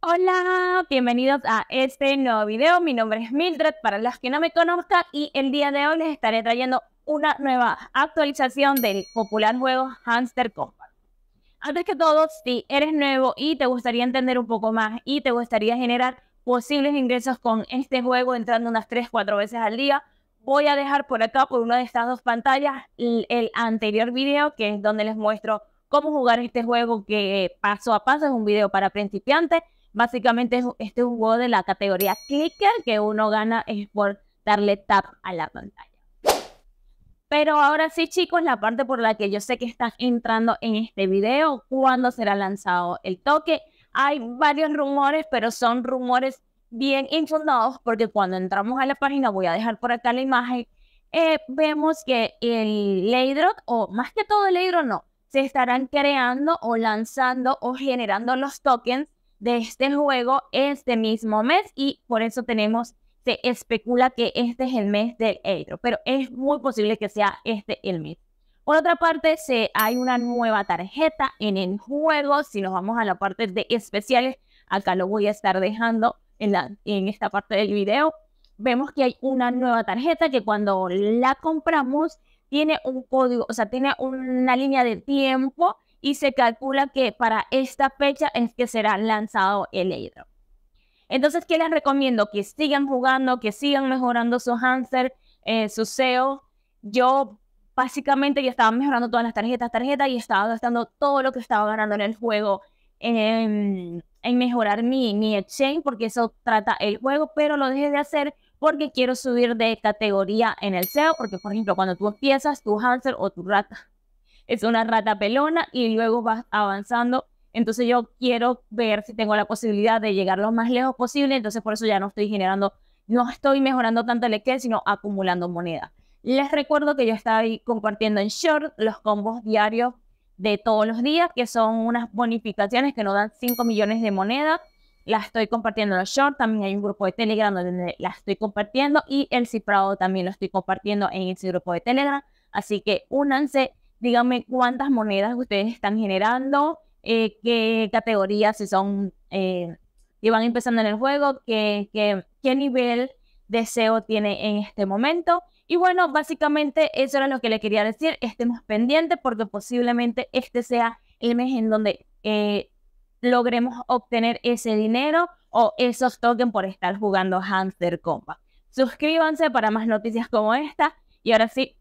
Hola, bienvenidos a este nuevo video. Mi nombre es Mildred, para las que no me conozcan, y el día de hoy les estaré trayendo una nueva actualización del popular juego Hamster Combat. Antes que todo, si eres nuevo y te gustaría entender un poco más y te gustaría generar posibles ingresos con este juego entrando unas 3-4 veces al día, voy a dejar por acá, por una de estas dos pantallas, el anterior video que es donde les muestro cómo jugar este juego que paso a paso es un video para principiantes Básicamente este es un juego de la categoría clicker que uno gana es por darle tap a la pantalla. Pero ahora sí, chicos, la parte por la que yo sé que están entrando en este video, ¿cuándo será lanzado el toque? Hay varios rumores, pero son rumores bien infundados porque cuando entramos a la página, voy a dejar por acá la imagen, eh, vemos que el Laydrop, o más que todo el Laydrop no, se estarán creando o lanzando o generando los tokens de este juego este mismo mes y por eso tenemos, se especula que este es el mes del eidro pero es muy posible que sea este el mes. Por otra parte, se, hay una nueva tarjeta en el juego. Si nos vamos a la parte de especiales, acá lo voy a estar dejando en, la, en esta parte del video. Vemos que hay una nueva tarjeta que cuando la compramos tiene un código, o sea, tiene una línea de tiempo y se calcula que para esta fecha es que será lanzado el airdrop. Entonces, ¿qué les recomiendo? Que sigan jugando, que sigan mejorando su Hanser, eh, Su SEO. Yo básicamente ya estaba mejorando todas las tarjetas, tarjetas y estaba gastando todo lo que estaba ganando en el juego en, mejorar mi, mi exchange, porque eso trata el juego, pero lo dejé de hacer porque quiero subir de categoría en el SEO, porque por ejemplo, cuando tú empiezas, tu Hanser o tu Rata es una rata pelona y luego vas avanzando. Entonces yo quiero ver si tengo la posibilidad de llegar lo más lejos posible, entonces por eso ya no estoy generando, no estoy mejorando tanto el Excel, sino acumulando moneda. Les recuerdo que yo estoy compartiendo en Short los combos diarios de todos los días, que son unas bonificaciones que nos dan 5 millones de moneda. Las estoy compartiendo en Short, también hay un grupo de Telegram donde las estoy compartiendo y el cifrado también lo estoy compartiendo en ese grupo de Telegram. Así que únanse díganme cuántas monedas ustedes están generando, eh, qué categorías, si son, eh, van empezando en el juego, qué, qué, nivel de SEO tiene en este momento. Y bueno, básicamente eso era lo que le quería decir. Estemos pendientes porque posiblemente este sea el mes en donde eh, logremos obtener ese dinero o esos tokens por estar jugando Hamster Compa. Suscríbanse para más noticias como esta. Y ahora sí,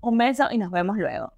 un beso y nos vemos luego.